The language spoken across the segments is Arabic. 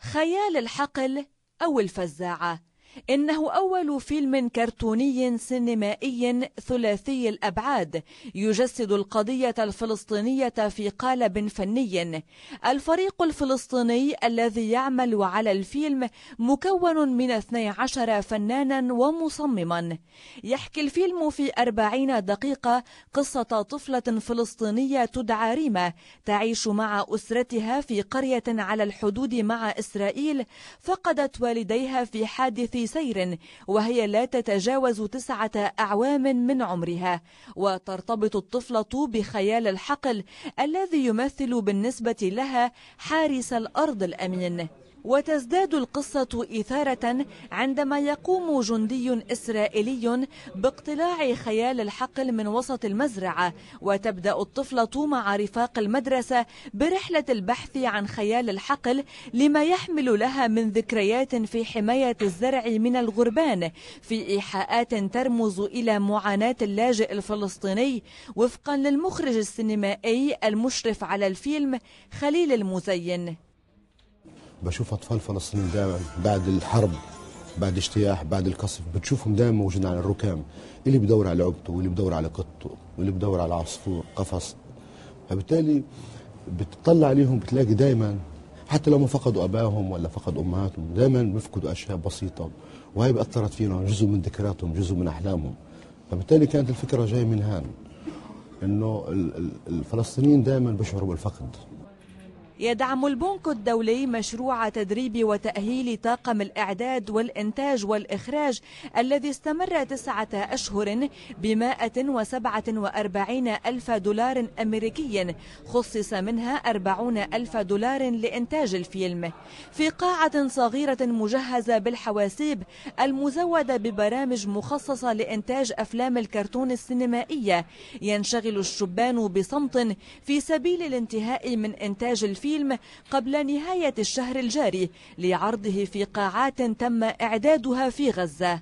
خيال الحقل أو الفزاعة إنه أول فيلم كرتوني سينمائي ثلاثي الأبعاد يجسد القضية الفلسطينية في قالب فني الفريق الفلسطيني الذي يعمل على الفيلم مكون من 12 فنانا ومصمما يحكي الفيلم في 40 دقيقة قصة طفلة فلسطينية تدعى ريما تعيش مع أسرتها في قرية على الحدود مع إسرائيل فقدت والديها في حادث في سير وهي لا تتجاوز تسعة أعوام من عمرها وترتبط الطفلة بخيال الحقل الذي يمثل بالنسبة لها حارس الأرض الأمين وتزداد القصة إثارة عندما يقوم جندي إسرائيلي باقتلاع خيال الحقل من وسط المزرعة وتبدأ الطفلة مع رفاق المدرسة برحلة البحث عن خيال الحقل لما يحمل لها من ذكريات في حماية الزرع من الغربان في إيحاءات ترمز إلى معاناة اللاجئ الفلسطيني وفقا للمخرج السينمائي المشرف على الفيلم خليل المزين بشوف اطفال فلسطين دائما بعد الحرب بعد اجتياح بعد القصف بتشوفهم دائما موجودين على الركام اللي بدور على عبته واللي بدور على قطه واللي بدور على عصفور قفص فبالتالي بتطلع عليهم بتلاقي دائما حتى لو ما فقدوا ابائهم ولا فقدوا امهاتهم دائما بيفقدوا اشياء بسيطه وهي بأثرت فينا جزء من ذكرياتهم جزء من احلامهم فبالتالي كانت الفكره جايه من هان انه الفلسطينيين دائما بيشعروا بالفقد يدعم البنك الدولي مشروع تدريب وتأهيل طاقم الإعداد والإنتاج والإخراج الذي استمر تسعة أشهر بمائة وسبعة وأربعين ألف دولار أمريكي خصص منها أربعون ألف دولار لإنتاج الفيلم في قاعة صغيرة مجهزة بالحواسيب المزودة ببرامج مخصصة لإنتاج أفلام الكرتون السينمائية ينشغل الشبان بصمت في سبيل الانتهاء من إنتاج الفيلم الفيلم قبل نهاية الشهر الجاري لعرضه في قاعات تم إعدادها في غزة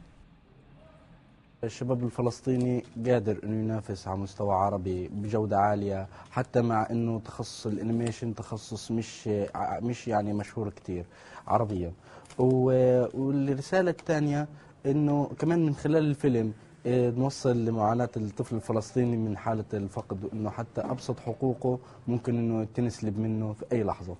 الشباب الفلسطيني قادر انه ينافس على مستوى عربي بجوده عاليه حتى مع انه تخصص الانيميشن تخصص مش مش يعني مشهور كثير عربيا والرساله الثانيه انه كمان من خلال الفيلم إيه، نوصل لمعاناة الطفل الفلسطيني من حالة الفقد وأنه حتى أبسط حقوقه ممكن أنه تنسلب منه في أي لحظة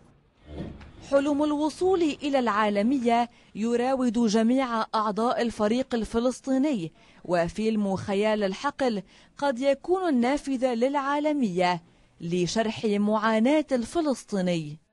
حلم الوصول إلى العالمية يراود جميع أعضاء الفريق الفلسطيني وفيلم خيال الحقل قد يكون النافذة للعالمية لشرح معاناة الفلسطيني